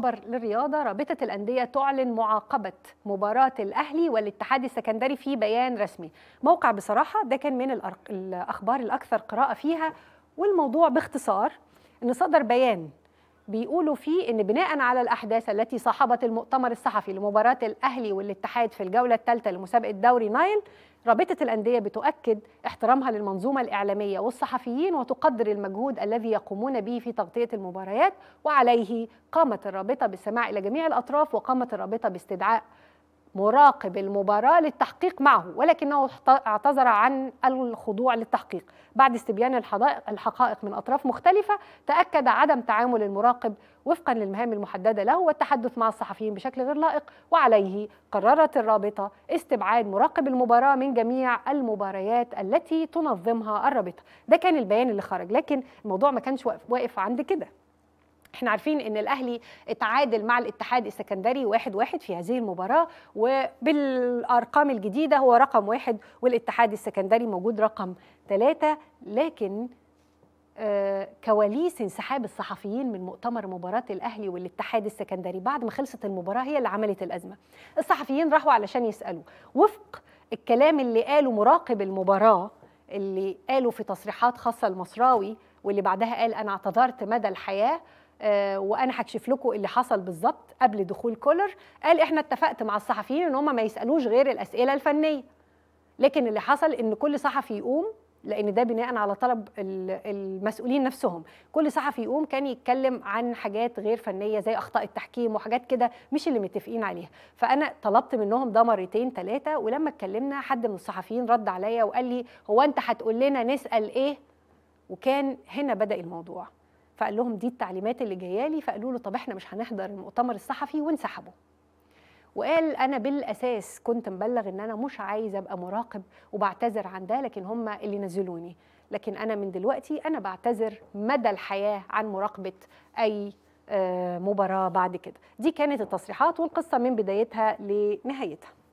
خبر للرياضة رابطة الأندية تعلن معاقبة مباراة الأهلي والاتحاد السكندري في بيان رسمي موقع بصراحة ده كان من الأخبار الأكثر قراءة فيها والموضوع باختصار أن صدر بيان بيقولوا فيه ان بناء على الاحداث التي صاحبت المؤتمر الصحفي لمباراه الاهلي والاتحاد في الجوله الثالثه لمسابقه دوري نايل رابطه الانديه بتؤكد احترامها للمنظومه الاعلاميه والصحفيين وتقدر المجهود الذي يقومون به في تغطيه المباريات وعليه قامت الرابطه بالسماع الى جميع الاطراف وقامت الرابطه باستدعاء مراقب المباراة للتحقيق معه ولكنه اعتذر عن الخضوع للتحقيق بعد استبيان الحقائق من أطراف مختلفة تأكد عدم تعامل المراقب وفقا للمهام المحددة له والتحدث مع الصحفيين بشكل غير لائق وعليه قررت الرابطة استبعاد مراقب المباراة من جميع المباريات التي تنظمها الرابطة ده كان البيان اللي خرج لكن الموضوع ما كانش واقف عند كده احنا عارفين ان الاهلي اتعادل مع الاتحاد السكندري واحد واحد في هذه المباراه وبالارقام الجديده هو رقم واحد والاتحاد السكندري موجود رقم ثلاثه لكن آه، كواليس انسحاب الصحفيين من مؤتمر مباراة الأهلي والاتحاد السكندري بعد ما خلصت المباراة هي اللي عملت الأزمة الصحفيين راحوا علشان يسألوا وفق الكلام اللي قاله مراقب المباراة اللي قاله في تصريحات خاصة المصراوي واللي بعدها قال أنا اعتذرت مدى الحياة آه، وانا هكشف لكم اللي حصل بالظبط قبل دخول كولر قال احنا اتفقت مع الصحفيين ان هم ما يسالوش غير الاسئله الفنيه لكن اللي حصل ان كل صحفي يقوم لان ده بناء على طلب المسؤولين نفسهم كل صحفي يقوم كان يتكلم عن حاجات غير فنيه زي اخطاء التحكيم وحاجات كده مش اللي متفقين عليها فانا طلبت منهم ده مرتين ثلاثه ولما اتكلمنا حد من الصحفيين رد عليا وقال لي هو انت هتقول لنا نسال ايه وكان هنا بدا الموضوع فقال لهم دي التعليمات اللي جايه لي فقالوا له طب احنا مش هنحضر المؤتمر الصحفي وانسحبوا وقال انا بالاساس كنت مبلغ ان انا مش عايز ابقى مراقب وبعتذر عن ده لكن هم اللي نزلوني لكن انا من دلوقتي انا بعتذر مدى الحياه عن مراقبه اي آه، مباراه بعد كده دي كانت التصريحات والقصه من بدايتها لنهايتها